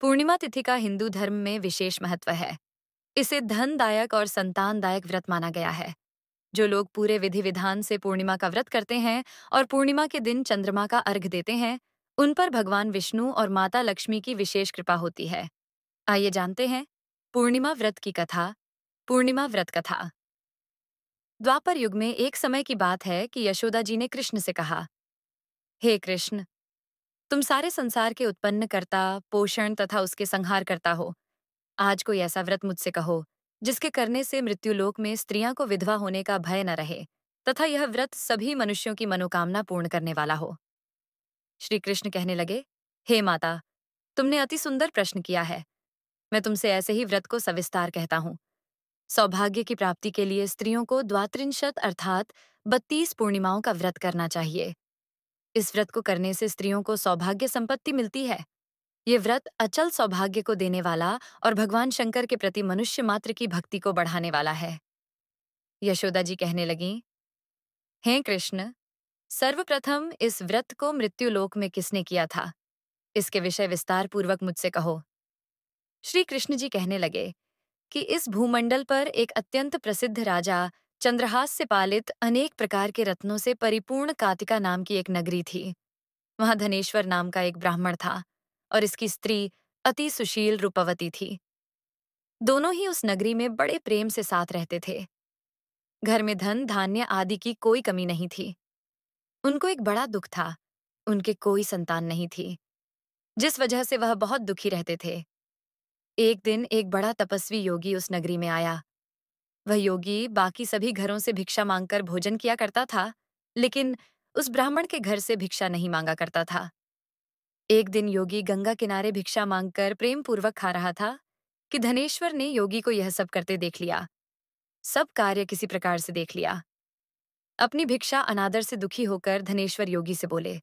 पूर्णिमा तिथि का हिंदू धर्म में विशेष महत्व है इसे धनदायक और संतानदायक व्रत माना गया है जो लोग पूरे विधि विधान से पूर्णिमा का व्रत करते हैं और पूर्णिमा के दिन चंद्रमा का अर्घ देते हैं उन पर भगवान विष्णु और माता लक्ष्मी की विशेष कृपा होती है आइए जानते हैं पूर्णिमा व्रत की कथा पूर्णिमा व्रत कथा द्वापर युग में एक समय की बात है कि यशोदा जी ने कृष्ण से कहा हे कृष्ण तुम सारे संसार के उत्पन्न करता पोषण तथा उसके संहार करता हो आज कोई ऐसा व्रत मुझसे कहो जिसके करने से मृत्युलोक में स्त्रियां को विधवा होने का भय न रहे तथा यह व्रत सभी मनुष्यों की मनोकामना पूर्ण करने वाला हो श्री कृष्ण कहने लगे हे माता तुमने अति सुंदर प्रश्न किया है मैं तुमसे ऐसे ही व्रत को सविस्तार कहता हूं सौभाग्य की प्राप्ति के लिए स्त्रियों को द्वात्रिंशत अर्थात बत्तीस पूर्णिमाओं का व्रत करना चाहिए इस व्रत को करने से स्त्रियों को सौभाग्य संपत्ति मिलती है ये व्रत अचल सौभाग्य को देने वाला और भगवान शंकर के प्रति मनुष्य मात्र की भक्ति को बढ़ाने वाला है यशोदा जी कहने लगी हे कृष्ण सर्वप्रथम इस व्रत को मृत्युलोक में किसने किया था इसके विषय विस्तार पूर्वक मुझसे कहो श्री कृष्ण जी कहने लगे कि इस भूमंडल पर एक अत्यंत प्रसिद्ध राजा चंद्रहास से पालित अनेक प्रकार के रत्नों से परिपूर्ण कातिका नाम की एक नगरी थी वहां धनेश्वर नाम का एक ब्राह्मण था और इसकी स्त्री अति सुशील रूपवती थी दोनों ही उस नगरी में बड़े प्रेम से साथ रहते थे घर में धन धान्य आदि की कोई कमी नहीं थी उनको एक बड़ा दुख था उनके कोई संतान नहीं थी जिस वजह से वह बहुत दुखी रहते थे एक दिन एक बड़ा तपस्वी योगी उस नगरी में आया वह योगी बाकी सभी घरों से भिक्षा मांगकर भोजन किया करता था लेकिन उस ब्राह्मण के घर से भिक्षा नहीं मांगा करता था एक दिन योगी गंगा किनारे भिक्षा मांगकर प्रेम पूर्वक खा रहा था कि धनेश्वर ने योगी को यह सब करते देख लिया सब कार्य किसी प्रकार से देख लिया अपनी भिक्षा अनादर से दुखी होकर धनेश्वर योगी से बोले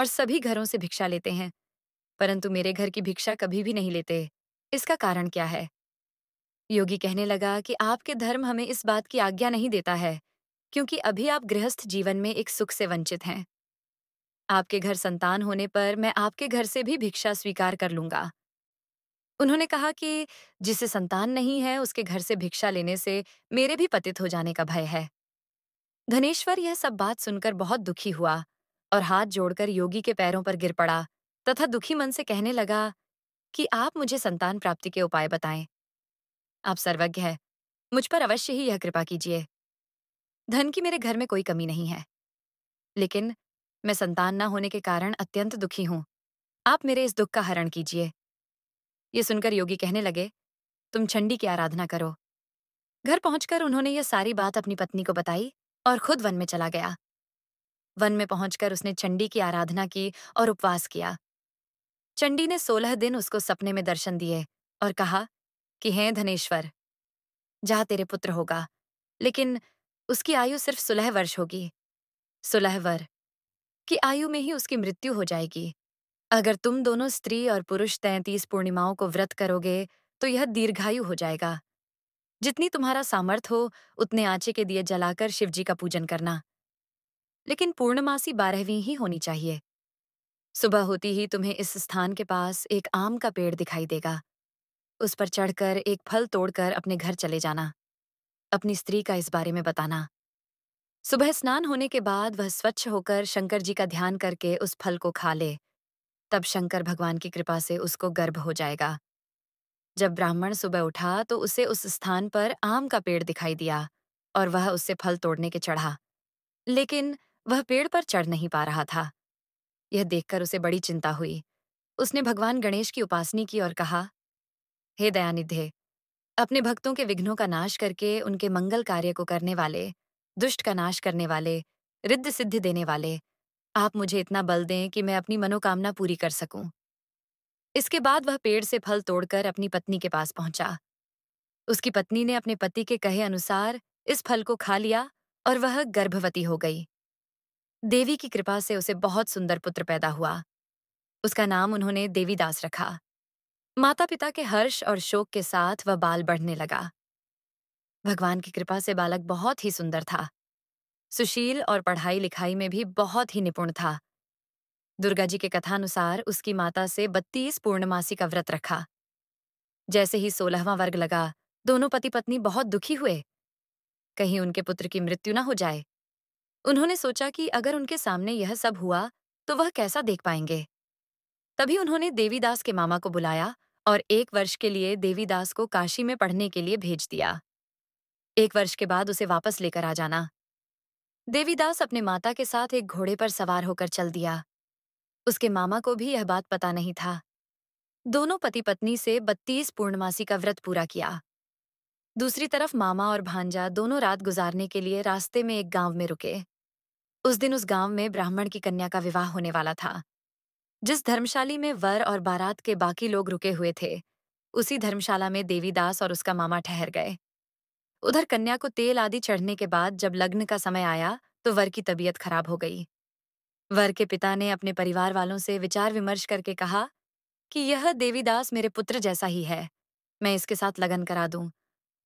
और सभी घरों से भिक्षा लेते हैं परंतु मेरे घर की भिक्षा कभी भी नहीं लेते इसका कारण क्या है योगी कहने लगा कि आपके धर्म हमें इस बात की आज्ञा नहीं देता है क्योंकि अभी आप गृहस्थ जीवन में एक सुख से वंचित हैं आपके घर संतान होने पर मैं आपके घर से भी भिक्षा स्वीकार कर लूंगा उन्होंने कहा कि जिसे संतान नहीं है उसके घर से भिक्षा लेने से मेरे भी पतित हो जाने का भय है धनेश्वर यह सब बात सुनकर बहुत दुखी हुआ और हाथ जोड़कर योगी के पैरों पर गिर पड़ा तथा दुखी मन से कहने लगा कि आप मुझे संतान प्राप्ति के उपाय बताएं आप सर्वज्ञ है मुझ पर अवश्य ही यह कृपा कीजिए धन की मेरे घर में कोई कमी नहीं है लेकिन मैं संतान न होने के कारण अत्यंत दुखी हूं आप मेरे इस दुख का हरण कीजिए ये सुनकर योगी कहने लगे तुम चंडी की आराधना करो घर पहुंचकर उन्होंने यह सारी बात अपनी पत्नी को बताई और खुद वन में चला गया वन में पहुंचकर उसने चंडी की आराधना की और उपवास किया चंडी ने सोलह दिन उसको सपने में दर्शन दिए और कहा कि हैं धनेश्वर जहाँ तेरे पुत्र होगा लेकिन उसकी आयु सिर्फ सुलह वर्ष होगी सुलह वर की आयु में ही उसकी मृत्यु हो जाएगी अगर तुम दोनों स्त्री और पुरुष तैंतीस पूर्णिमाओं को व्रत करोगे तो यह दीर्घायु हो जाएगा जितनी तुम्हारा सामर्थ हो उतने आंचे के दिए जलाकर शिवजी का पूजन करना लेकिन पूर्णमासी बारहवीं ही होनी चाहिए सुबह होती ही तुम्हें इस स्थान के पास एक आम का पेड़ दिखाई देगा उस पर चढ़कर एक फल तोड़कर अपने घर चले जाना अपनी स्त्री का इस बारे में बताना सुबह स्नान होने के बाद वह स्वच्छ होकर शंकर जी का ध्यान करके उस फल को खा ले तब शंकर भगवान की कृपा से उसको गर्भ हो जाएगा जब ब्राह्मण सुबह उठा तो उसे उस स्थान पर आम का पेड़ दिखाई दिया और वह उससे फल तोड़ने के चढ़ा लेकिन वह पेड़ पर चढ़ नहीं पा रहा था यह देखकर उसे बड़ी चिंता हुई उसने भगवान गणेश की उपासनी की और कहा हे दयानिधे अपने भक्तों के विघ्नों का नाश करके उनके मंगल कार्य को करने वाले दुष्ट का नाश करने वाले रिद्ध सिद्धि देने वाले आप मुझे इतना बल दें कि मैं अपनी मनोकामना पूरी कर सकूं इसके बाद वह पेड़ से फल तोड़कर अपनी पत्नी के पास पहुंचा उसकी पत्नी ने अपने पति के कहे अनुसार इस फल को खा लिया और वह गर्भवती हो गई देवी की कृपा से उसे बहुत सुंदर पुत्र पैदा हुआ उसका नाम उन्होंने देवीदास रखा माता पिता के हर्ष और शोक के साथ वह बाल बढ़ने लगा भगवान की कृपा से बालक बहुत ही सुंदर था सुशील और पढ़ाई लिखाई में भी बहुत ही निपुण था दुर्गा जी के कथानुसार उसकी माता से बत्तीस पूर्णमासी का व्रत रखा जैसे ही सोलहवां वर्ग लगा दोनों पति पत्नी बहुत दुखी हुए कहीं उनके पुत्र की मृत्यु न हो जाए उन्होंने सोचा कि अगर उनके सामने यह सब हुआ तो वह कैसा देख पाएंगे तभी उन्होंने देवीदास के मामा को बुलाया और एक वर्ष के लिए देवीदास को काशी में पढ़ने के लिए भेज दिया एक वर्ष के बाद उसे वापस लेकर आ जाना देवीदास अपने माता के साथ एक घोड़े पर सवार होकर चल दिया उसके मामा को भी यह बात पता नहीं था दोनों पति पत्नी से बत्तीस पूर्णमासी का व्रत पूरा किया दूसरी तरफ मामा और भांजा दोनों रात गुजारने के लिए रास्ते में एक गांव में रुके उस दिन उस गांव में ब्राह्मण की कन्या का विवाह होने वाला था जिस धर्मशाली में वर और बारात के बाकी लोग रुके हुए थे उसी धर्मशाला में देवीदास और उसका मामा ठहर गए उधर कन्या को तेल आदि चढ़ने के बाद जब लग्न का समय आया तो वर की तबीयत खराब हो गई वर के पिता ने अपने परिवार वालों से विचार विमर्श करके कहा कि यह देवीदास मेरे पुत्र जैसा ही है मैं इसके साथ लगन करा दूं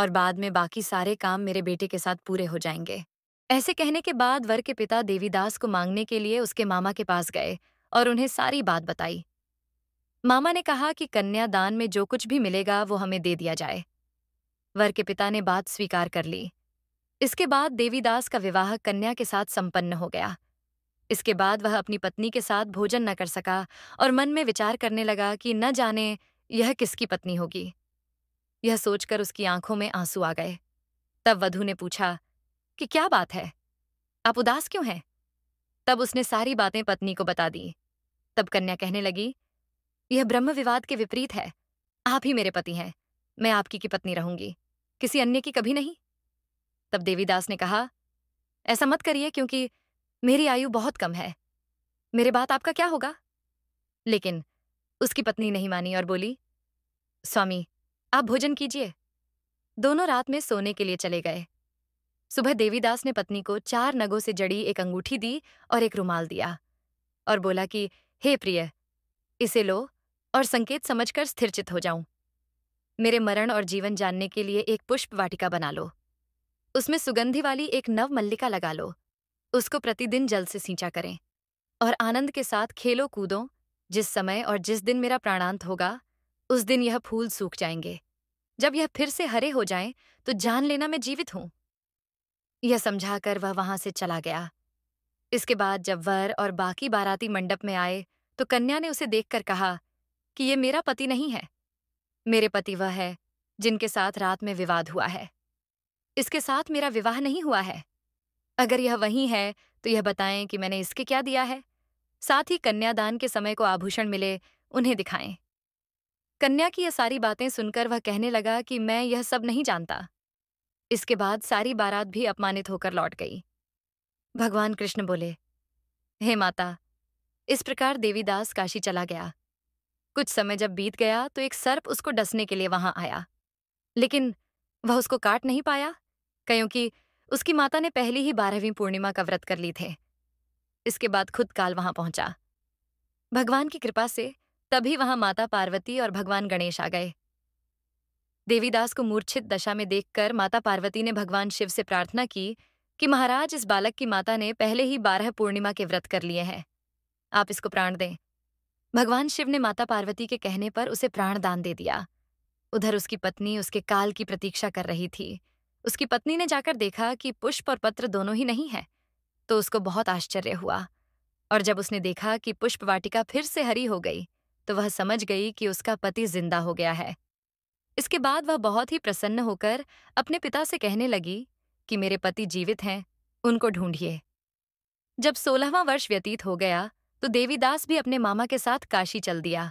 और बाद में बाकी सारे काम मेरे बेटे के साथ पूरे हो जाएंगे ऐसे कहने के बाद वर के पिता देवीदास को मांगने के लिए उसके मामा के पास गए और उन्हें सारी बात बताई मामा ने कहा कि कन्यादान में जो कुछ भी मिलेगा वो हमें दे दिया जाए वर के पिता ने बात स्वीकार कर ली इसके बाद देवीदास का विवाह कन्या के साथ संपन्न हो गया इसके बाद वह अपनी पत्नी के साथ भोजन न कर सका और मन में विचार करने लगा कि न जाने यह किसकी पत्नी होगी यह सोचकर उसकी आंखों में आंसू आ गए तब वधु ने पूछा कि क्या बात है आप उदास क्यों हैं तब उसने सारी बातें पत्नी को बता दी तब कन्या कहने लगी यह ब्रह्म विवाद के विपरीत है आप ही मेरे पति हैं मैं आपकी की पत्नी रहूंगी किसी अन्य की कभी नहीं तब देवीदास ने कहा ऐसा मत करिए क्योंकि मेरी आयु बहुत कम है मेरे बात आपका क्या होगा लेकिन उसकी पत्नी नहीं मानी और बोली स्वामी आप भोजन कीजिए दोनों रात में सोने के लिए चले गए सुबह देवीदास ने पत्नी को चार नगों से जड़ी एक अंगूठी दी और एक रुमाल दिया और बोला कि हे प्रिय इसे लो और संकेत समझकर स्थिरचित हो जाऊं मेरे मरण और जीवन जानने के लिए एक पुष्प वाटिका बना लो उसमें सुगंधि वाली एक नव मल्लिका लगा लो उसको प्रतिदिन जल से सींचा करें और आनंद के साथ खेलो कूदो जिस समय और जिस दिन मेरा प्राणांत होगा उस दिन यह फूल सूख जाएंगे जब यह फिर से हरे हो जाए तो जान लेना मैं जीवित हूं यह समझाकर वह वहां से चला गया इसके बाद जब वर और बाकी बाराती मंडप में आए तो कन्या ने उसे देखकर कहा कि ये मेरा पति नहीं है मेरे पति वह है जिनके साथ रात में विवाद हुआ है इसके साथ मेरा विवाह नहीं हुआ है अगर यह वही है तो यह बताएं कि मैंने इसके क्या दिया है साथ ही कन्यादान के समय को आभूषण मिले उन्हें दिखाएं कन्या की यह सारी बातें सुनकर वह कहने लगा कि मैं यह सब नहीं जानता इसके बाद सारी बारात भी अपमानित होकर लौट गई भगवान कृष्ण बोले हे माता इस प्रकार देवीदास काशी चला गया कुछ समय जब बीत गया तो एक सर्प उसको डसने के लिए वहां आया लेकिन वह उसको काट नहीं पाया क्योंकि उसकी माता ने पहली ही बारहवीं पूर्णिमा का व्रत कर ली थे इसके बाद खुद काल वहां पहुंचा भगवान की कृपा से तभी वहां माता पार्वती और भगवान गणेश आ गए देवीदास को मूर्छित दशा में देखकर माता पार्वती ने भगवान शिव से प्रार्थना की कि महाराज इस बालक की माता ने पहले ही बारह पूर्णिमा के व्रत कर लिए हैं आप इसको प्राण दें भगवान शिव ने माता पार्वती के कहने पर उसे प्राण दान दे दिया उधर उसकी पत्नी उसके काल की प्रतीक्षा कर रही थी उसकी पत्नी ने जाकर देखा कि पुष्प और पत्र दोनों ही नहीं है तो उसको बहुत आश्चर्य हुआ और जब उसने देखा कि पुष्प वाटिका फिर से हरी हो गई तो वह समझ गई कि उसका पति जिंदा हो गया है इसके बाद वह बहुत ही प्रसन्न होकर अपने पिता से कहने लगी कि मेरे पति जीवित हैं उनको ढूंढिए जब सोलहवां वर्ष व्यतीत हो गया तो देवीदास भी अपने मामा के साथ काशी चल दिया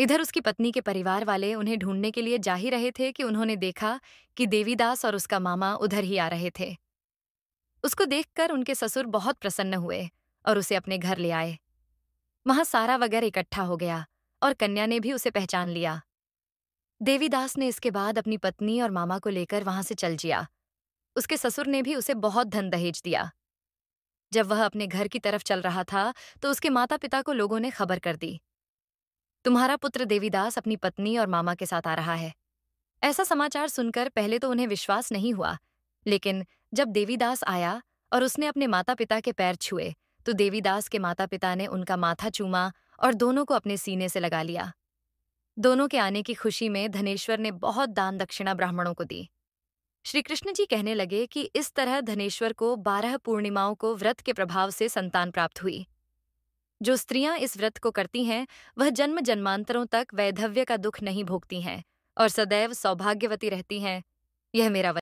इधर उसकी पत्नी के परिवार वाले उन्हें ढूंढने के लिए जा ही रहे थे कि उन्होंने देखा कि देवीदास और उसका मामा उधर ही आ रहे थे उसको देखकर उनके ससुर बहुत प्रसन्न हुए और उसे अपने घर ले आए वहां सारा वगैरह इकट्ठा हो गया और कन्या ने भी उसे पहचान लिया देवीदास ने इसके बाद अपनी पत्नी और मामा को लेकर वहां से चल जिया उसके ससुर ने भी उसे बहुत धन दहेज दिया जब वह अपने घर की तरफ चल रहा था तो उसके माता पिता को लोगों ने खबर कर दी तुम्हारा पुत्र देवीदास अपनी पत्नी और मामा के साथ आ रहा है ऐसा समाचार सुनकर पहले तो उन्हें विश्वास नहीं हुआ लेकिन जब देवीदास आया और उसने अपने माता पिता के पैर छुए तो देवीदास के माता पिता ने उनका माथा चूमा और दोनों को अपने सीने से लगा लिया दोनों के आने की खुशी में धनेश्वर ने बहुत दान दक्षिणा ब्राह्मणों को दी श्री कृष्ण जी कहने लगे कि इस तरह धनेश्वर को बारह पूर्णिमाओं को व्रत के प्रभाव से संतान प्राप्त हुई जो स्त्रियां इस व्रत को करती हैं वह जन्म जन्मांतरों तक वैधव्य का दुख नहीं भोगती हैं और सदैव सौभाग्यवती रहती हैं यह मेरा